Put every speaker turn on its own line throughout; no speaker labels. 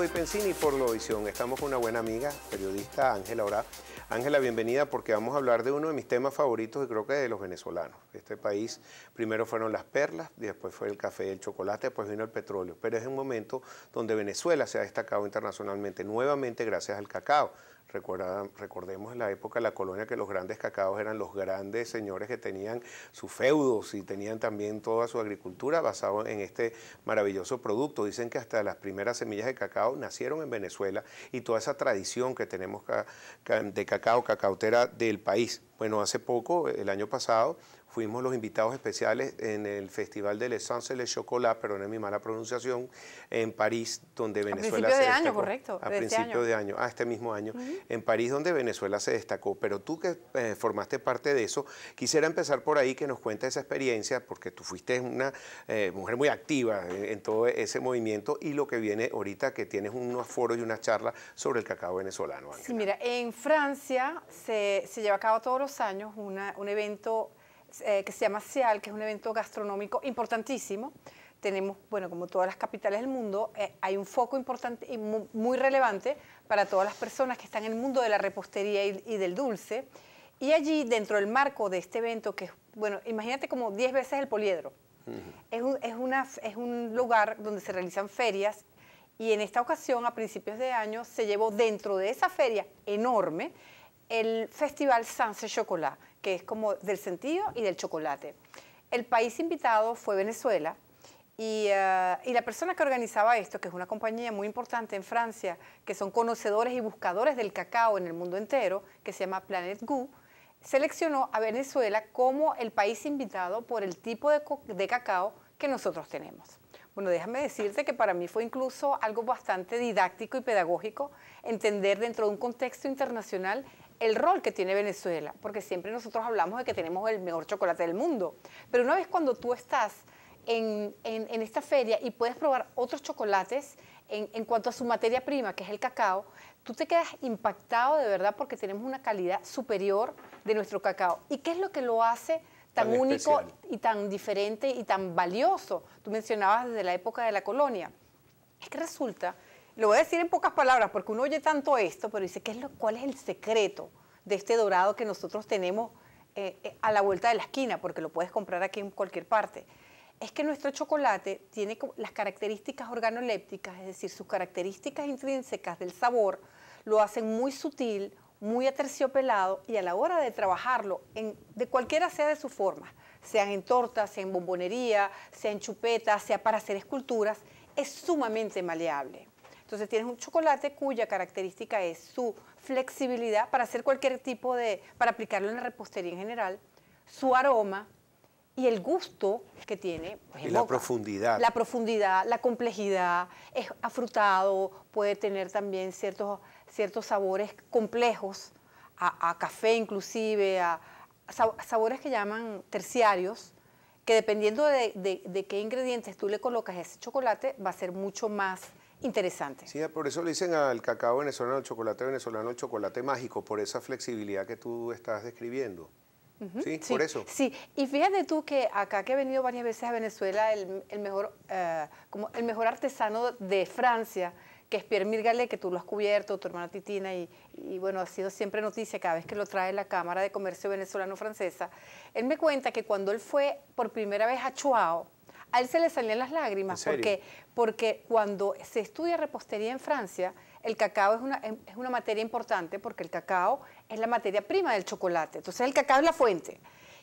de Pensini por audición. Estamos con una buena amiga, periodista Ángela Orá. Ángela, bienvenida porque vamos a hablar de uno de mis temas favoritos y creo que de los venezolanos. Este país, primero fueron las perlas, después fue el café y el chocolate, después vino el petróleo. Pero es un momento donde Venezuela se ha destacado internacionalmente, nuevamente gracias al cacao recordemos en la época de la colonia que los grandes cacaos eran los grandes señores que tenían sus feudos y tenían también toda su agricultura basado en este maravilloso producto. Dicen que hasta las primeras semillas de cacao nacieron en Venezuela y toda esa tradición que tenemos de cacao, cacautera del país. Bueno, hace poco, el año pasado, fuimos los invitados especiales en el Festival de Les Sans Le Chocolat, perdónenme mi mala pronunciación, en París, donde Venezuela se destacó. A principios de año, correcto. A de este de año, a ah, este mismo año, en París, donde Venezuela se destacó. Pero tú que eh, formaste parte de eso, quisiera empezar por ahí que nos cuentes esa experiencia, porque tú fuiste una eh, mujer muy activa en, todo ese movimiento y lo que viene ahorita, que tienes unos foros y una charla sobre el cacao venezolano.
Sí, mira, en Francia se, se, lleva a cabo todos los años una, un evento eh, que se llama SEAL, que es un evento gastronómico importantísimo. Tenemos, bueno, como todas las capitales del mundo, eh, hay un foco importante y muy, relevante para todas las personas que están en el mundo de la repostería y, del dulce. Y allí, dentro del marco de este evento, que es, bueno, imagínate como 10 veces el poliedro. es, es un lugar donde se realizan ferias y en esta ocasión, a principios de año, se llevó dentro de esa feria enorme, el Festival Sans Chocolat, que es como del sentido y del chocolate. El país invitado fue Venezuela eh, y, la persona que organizaba esto, que es una compañía muy importante en Francia, que son conocedores y buscadores del cacao en el mundo entero, que se llama Planet Goo, seleccionó a Venezuela como el país invitado por el tipo de cacao que nosotros tenemos. Bueno, déjame decirte que para mí fue incluso algo bastante didáctico y pedagógico entender dentro de un contexto internacional el rol que tiene Venezuela, porque siempre nosotros hablamos de que tenemos el mejor chocolate del mundo, pero una vez cuando tú estás en, esta feria y puedes probar otros chocolates en, en cuanto a su materia prima, que es el cacao, tú te quedas impactado de verdad porque tenemos una calidad superior de nuestro cacao. ¿Y qué es lo que lo hace? tan, único y tan diferente y tan valioso. Tú mencionabas desde la época de la colonia. Es que resulta, lo voy a decir en pocas palabras porque uno oye tanto esto, pero dice, ¿qué es lo, ¿cuál es el secreto de este dorado que nosotros tenemos eh, eh, a la vuelta de la esquina? Porque lo puedes comprar aquí en cualquier parte. Es que nuestro chocolate tiene las características organolépticas, es decir, sus características intrínsecas del sabor, lo hacen muy sutil, muy aterciopelado y a la hora de trabajarlo, en, de cualquiera sea de su forma, sean en tortas, sea en bombonería, sea en chupeta, sea para hacer esculturas, es sumamente maleable. Entonces tienes un chocolate cuya característica es su flexibilidad para hacer cualquier tipo de, para aplicarlo en la repostería en general, su aroma y el gusto que tiene. Pues, y la
profundidad. La
profundidad, la complejidad, es afrutado, puede tener también ciertos ciertos sabores complejos, a, café inclusive, a, sabores que llaman terciarios, que dependiendo de, qué ingredientes tú le colocas a ese chocolate, va a ser mucho más interesante.
Sí, por eso le dicen al cacao venezolano, al chocolate venezolano, chocolate mágico, por esa flexibilidad que tú estás describiendo.
¿Sí? por eso. Sí, y fíjate tú que acá que he venido varias veces a Venezuela, el, mejor, eh, como el mejor artesano de Francia que es Pierre Mirgalé, que tú lo has cubierto, tu hermana Titina, y, bueno, ha sido siempre noticia cada vez que lo trae la Cámara de Comercio Venezolano-Francesa. Él me cuenta que cuando él fue por primera vez a Chuao, a él se le salían las lágrimas. Porque, porque cuando se estudia repostería en Francia, el cacao es una, em, es una materia importante porque el cacao es la materia prima del chocolate. Entonces el cacao es la fuente.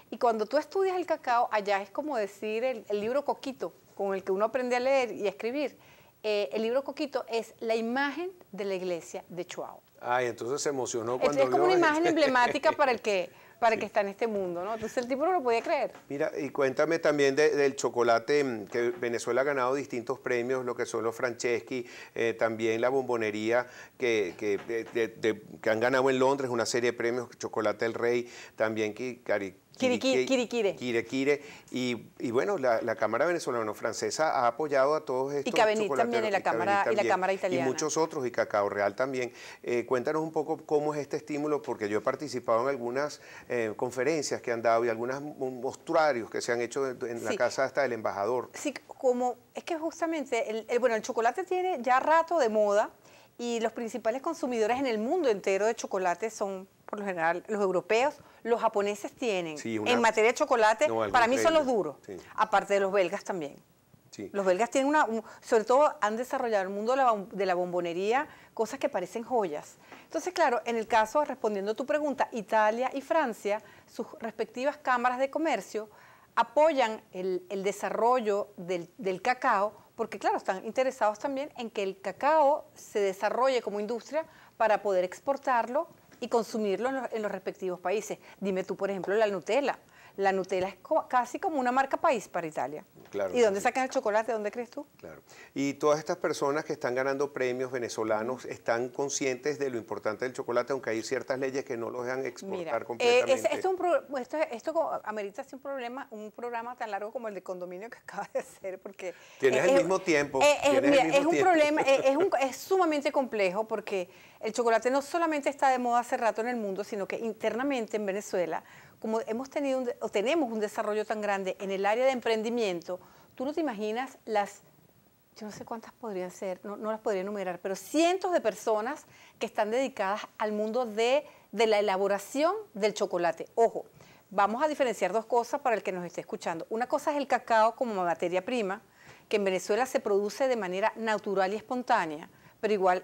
Y cuando tú estudias el cacao, allá es como decir el, libro coquito con el que uno aprende a leer y a escribir. Eh, el libro Coquito es la imagen de la iglesia de Chuao.
Ay, entonces se emocionó cuando Es como una imagen emblemática
para el que para que está en este mundo, ¿no? Entonces el tipo no lo podía creer.
Mira, y cuéntame también del chocolate, mm, que Venezuela ha ganado distintos premios, lo que son los Franceschi, eh, también la bombonería que, que, que, han ganado en Londres, una serie de premios, Chocolate del Rey, también que, Kirikire. Kirikire. quiere Y, y, bueno, la, Cámara Venezolano-Francesa ha apoyado a todos estos. Y Cabenit también, y la, cámara, la Cámara Italiana. Y muchos otros, y Cacao Real también. Eh, cuéntanos un poco cómo es este estímulo, porque yo he participado en algunas eh, conferencias que han dado y algunos mostrarios que se han hecho en la casa hasta del embajador.
Sí, como es que justamente, bueno, el chocolate tiene ya rato de moda y los principales consumidores en el mundo entero de chocolate son por lo general, los europeos, los japoneses tienen. En materia de chocolate, para mí son los duros, aparte de los belgas también. Los belgas tienen una, sobre todo han desarrollado el mundo de la, bombonería, cosas que parecen joyas. Entonces, claro, en el caso, respondiendo a tu pregunta, Italia y Francia, sus respectivas cámaras de comercio apoyan el, desarrollo del, del cacao, porque claro, están interesados también en que el cacao se desarrolle como industria para poder exportarlo y consumirlo en los, respectivos países. Dime tú, por ejemplo, la Nutella la Nutella es casi como una marca país para Italia. Claro, ¿Y dónde sacan el chocolate? ¿Dónde crees tú?
Claro. Y todas estas personas que están ganando premios venezolanos están conscientes de lo importante del chocolate, aunque hay ciertas leyes que no lo dejan exportar eh, completamente. es,
esto, un amerita un problema, un programa tan largo como el de condominio que acaba de hacer, porque tienes el mismo tiempo. Eh, eh, es, un problema, es sumamente complejo porque el chocolate no solamente está de moda hace rato en el mundo, sino que internamente en Venezuela como hemos tenido tenemos un desarrollo tan grande en el área de emprendimiento, tú no te imaginas las, yo no sé cuántas podrían ser, no, las podría enumerar, pero cientos de personas que están dedicadas al mundo de, la elaboración del chocolate. Ojo, vamos a diferenciar dos cosas para el que nos esté escuchando. Una cosa es el cacao como materia prima, que en Venezuela se produce de manera natural y espontánea, pero igual,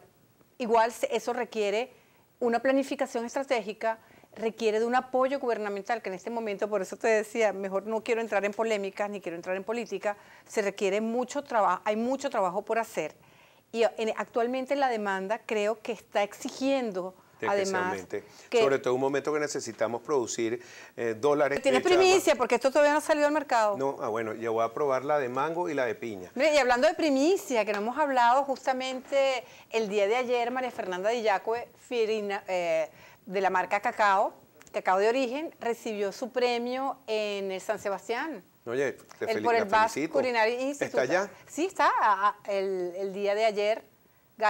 igual eso requiere una planificación estratégica, requiere de un apoyo gubernamental, que en este momento, por eso te decía, mejor no quiero entrar en polémicas ni quiero entrar en política, se requiere mucho trabajo, hay mucho trabajo por hacer. Y eh, actualmente la demanda creo que está exigiendo además.
Sobre todo un momento que necesitamos producir eh, dólares. Tienes primicia,
porque esto todavía no ha salido al mercado.
No, ah, bueno, yo voy a probar la de mango y la de piña.
y hablando de primicia, que no hemos hablado justamente el día de ayer, María Fernanda Dillacue, Firina, eh, de la marca Cacao, Cacao de Origen, recibió su premio en el San Sebastián.
Oye, te el, por el Culinary Institute. ¿Está
Sí, está, el, el día de ayer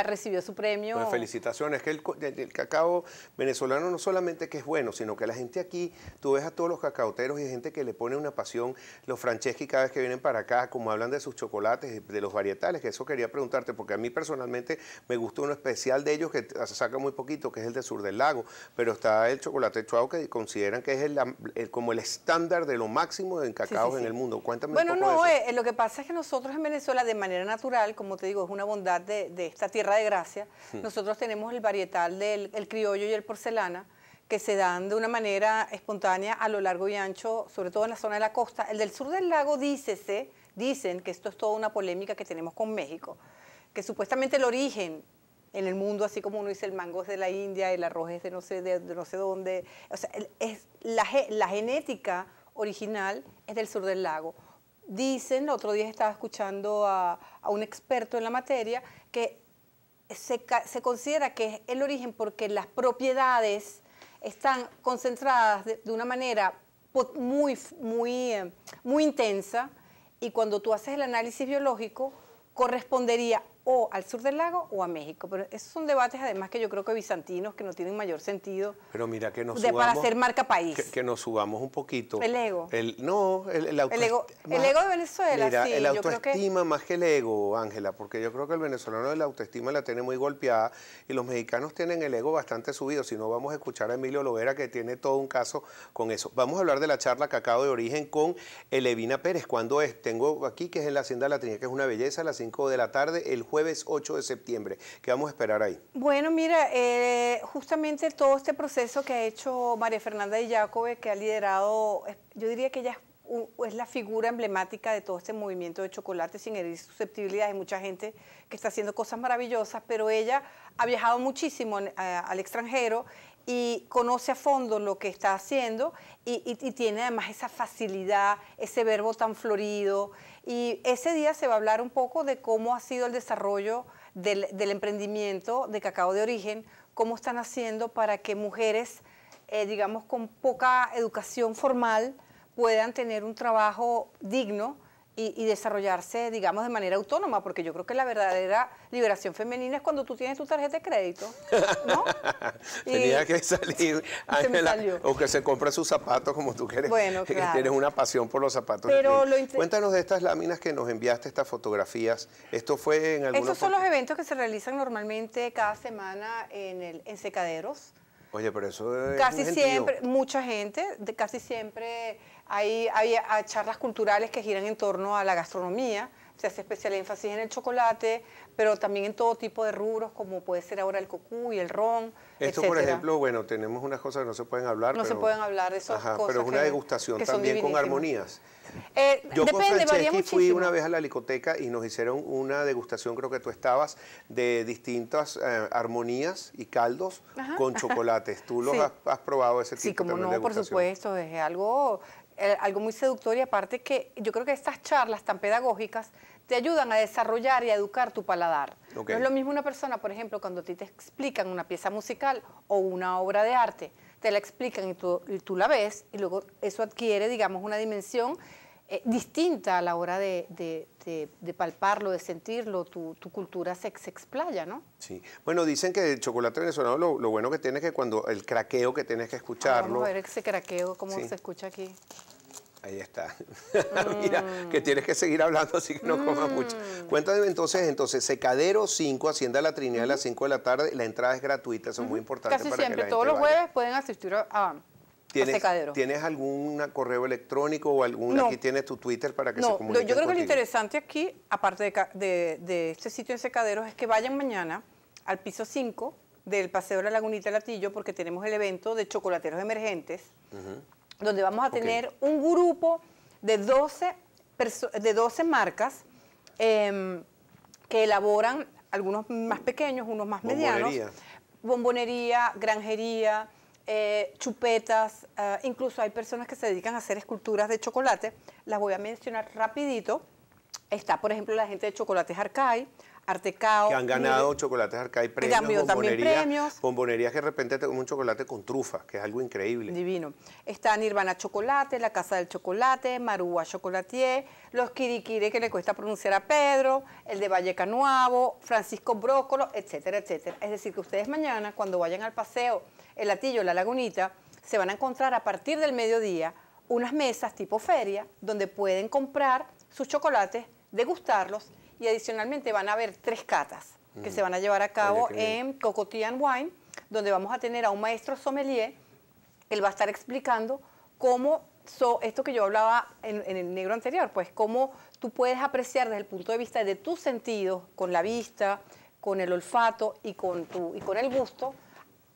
recibió su premio. Bueno, pues,
felicitaciones, que el, cacao venezolano no solamente que es bueno, sino que la gente aquí, tú ves a todos los cacauteros y gente que le pone una pasión, los y cada vez que vienen para acá, como hablan de sus chocolates, de los varietales, que eso quería preguntarte, porque a mí personalmente me gustó uno especial de ellos que se saca muy poquito, que es el de Sur del Lago, pero está el chocolate chuao que consideran que es el, como el estándar de lo máximo en cacao en el mundo. Cuéntame bueno, un poco no, de
eh, lo que pasa es que nosotros en Venezuela, de manera natural, como te digo, es una bondad de, de esta Tierra de Gracia, nosotros tenemos el varietal del el criollo y el porcelana, que se dan de una manera espontánea a lo largo y ancho, sobre todo en la zona de la costa. El del sur del lago, dícese, dicen que esto es toda una polémica que tenemos con México, que supuestamente el origen en el mundo, así como uno dice el mango es de la India, el arroz es de no sé, no sé dónde, o sea, es la, la genética original es del sur del lago. Dicen, el otro día estaba escuchando a, a un experto en la materia, que se, considera que es el origen porque las propiedades están concentradas de, una manera muy, muy, eh, muy intensa y cuando tú haces el análisis biológico correspondería o al sur del lago o a México. Pero esos son debates además que yo creo que bizantinos que no tienen mayor sentido.
Pero mira que de, para hacer marca país. Que, nos subamos un poquito. El ego. El, no, el, el, ego. el ego de
Venezuela, El autoestima
más que el ego, Ángela, porque yo creo que el venezolano de la autoestima la tiene muy golpeada y los mexicanos tienen el ego bastante subido. Si no, vamos a escuchar a Emilio Lovera que tiene todo un caso con eso. Vamos a hablar de la charla Cacao de Origen con Elevina Pérez. ...cuando es? Tengo aquí que es en la Hacienda la Latina, que es una belleza, a las 5 de la tarde, el jueves 8 de septiembre. ¿Qué vamos a esperar ahí?
Bueno, mira, eh, justamente todo este proceso que ha hecho María Fernanda de Jacobe, que ha liderado, yo diría que ella es la figura emblemática de todo este movimiento de chocolate sin herir susceptibilidad Hay mucha gente que está haciendo cosas maravillosas, pero ella ha viajado muchísimo eh, al extranjero y conoce a fondo lo que está haciendo y, tiene además esa facilidad, ese verbo tan florido. Y ese día se va a hablar un poco de cómo ha sido el desarrollo del, emprendimiento de cacao de origen, cómo están haciendo para que mujeres, eh, digamos, con poca educación formal puedan tener un trabajo digno y, desarrollarse, digamos, de manera autónoma, porque yo creo que la verdadera liberación femenina es cuando tú tienes tu tarjeta de crédito, ¿no? Tenía
que salir, Ángela, o que se compre sus zapatos como tú quieres, bueno, tienes una pasión por los zapatos. Cuéntanos de estas láminas que nos enviaste, estas fotografías, esto fue en algún... Estos son
los eventos que se realizan normalmente cada semana en, el, en Secaderos,
Oye, pero eso es Casi siempre,
mucha gente, casi siempre hay, charlas culturales que giran en torno a la gastronomía, se hace especial énfasis en el chocolate, pero también en todo tipo de rubros, como puede ser ahora el cocú y el ron. Esto, por ejemplo,
bueno, tenemos unas cosas que no se pueden hablar. No se pueden
hablar de esas ajá, cosas. Pero es una degustación también con armonías. Eh, Yo depende, con fui una vez a
la licoteca y nos hicieron una degustación, creo que tú estabas, de distintas eh, armonías y caldos con chocolates. ¿Tú los has, has, probado ese tipo de Sí, como
no, por supuesto, es algo eh, algo muy seductor y aparte que yo creo que estas charlas tan pedagógicas te ayudan a desarrollar y a educar tu paladar. No es lo mismo una persona, por ejemplo, cuando a ti te explican una pieza musical o una obra de arte, te la explican y y tú la ves y luego eso adquiere, digamos, una dimensión eh, distinta a la hora de, de, palparlo, de sentirlo, tu, cultura se, explaya, ¿no?
Sí. Bueno, dicen que el chocolate venezolano lo, lo, bueno que tiene es que cuando el craqueo que tienes que ah, escucharlo... vamos a
ver ese craqueo, cómo se escucha aquí.
Ahí está. Mira, mm. que tienes que seguir hablando, así que no coma mm. mucho. Cuéntame entonces, entonces, secadero 5, Hacienda La Trinidad a las 5 de la tarde, la entrada es gratuita, eso es muy importante. para siempre, que todos los
jueves pueden asistir a ¿Tienes,
algún correo electrónico o alguna? aquí tienes tu Twitter para que se comuniquen Yo creo que lo
interesante aquí, aparte de, este sitio de secaderos, es que vayan mañana al piso 5 del Paseo de la Lagunita Latillo porque tenemos el evento de chocolateros emergentes, donde vamos a tener un grupo de 12, de 12 marcas em, que elaboran algunos más pequeños, unos más medianos. Bombonería, granjería eh, chupetas, eh, incluso hay personas que se dedican a hacer esculturas de chocolate. Las voy a mencionar rapidito. Está, por ejemplo, la gente de Chocolates Arcay, Artecao. Que han ganado
chocolates Arcay premios, premios. Bombonerías que de repente tengo un chocolate con trufa, que es algo increíble.
Divino. Está Nirvana Chocolate, La Casa del Chocolate, Marúa Chocolatier, Los Kirikire, que le cuesta pronunciar a Pedro, el de Valle Nuevo, Francisco Brócolo, etcétera, etcétera. Es decir, que ustedes mañana, cuando vayan al paseo el latillo, la lagunita, se van a encontrar a partir del mediodía unas mesas tipo feria donde pueden comprar sus chocolates, degustarlos y adicionalmente van a haber tres catas que se mm. van a llevar a cabo en en Cocotian Wine, donde vamos a tener a un maestro sommelier, él va a estar explicando cómo esto que yo hablaba en, el negro anterior, pues cómo tú puedes apreciar desde el punto de vista de tus sentidos, con la vista, con el olfato y con, tu, y con el gusto,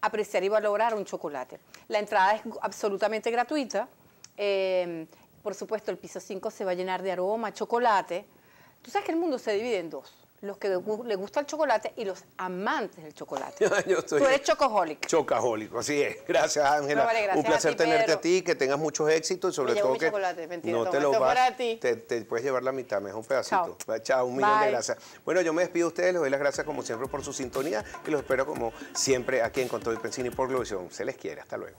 apreciar y valorar un chocolate. La entrada es absolutamente gratuita. Em, por supuesto, el piso 5 se va a llenar de aroma, chocolate. Tú sabes que el mundo se divide en dos los que le gusta el chocolate y los amantes del chocolate.
Yo Tú eres chocohólico Chocajólico, así es. Gracias, Ángela. Un placer tenerte a ti, que tengas muchos éxitos y sobre todo que no te lo vas, ti. Te, puedes llevar la mitad, me es un pedacito. Chao, un millón de gracias. Bueno, yo me despido de ustedes, les doy las gracias como siempre por su sintonía y los espero como siempre aquí en Control Pensini por Globovisión. Se les quiere, hasta luego.